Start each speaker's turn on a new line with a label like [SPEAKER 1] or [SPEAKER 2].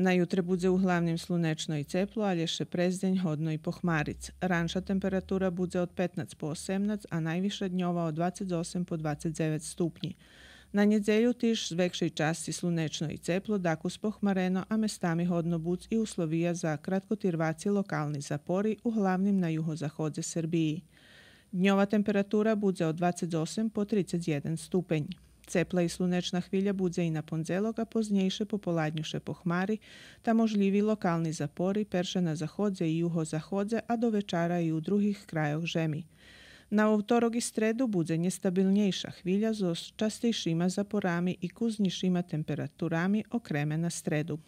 [SPEAKER 1] Na jutre budze u glavnim slunečno i ceplo, ali ješe prezdenj hodno i pohmaric. Ranša temperatura budze od 15 po 18, a najviša dnjova od 28 po 29 stupnji. Na njedzelju tiš zvekše i časti slunečno i ceplo, daku spohmareno, a mestami hodno buc i uslovija za kratkotirvaci lokalni zapori u hlavnim na jugozahodze Srbiji. Dnjova temperatura budze od 28 po 31 stupenj. Цепла і слунечна хвиля будзе і на понзелога, познейше пополаднюше по хмари, та можливі локальні запори, перше на заходзе і юго-заходзе, а до вечара і у других краях жемі. На второг і среду будзе нестабільніша хвиля з частішими запорами і кузнішими температурами, окреме на среду.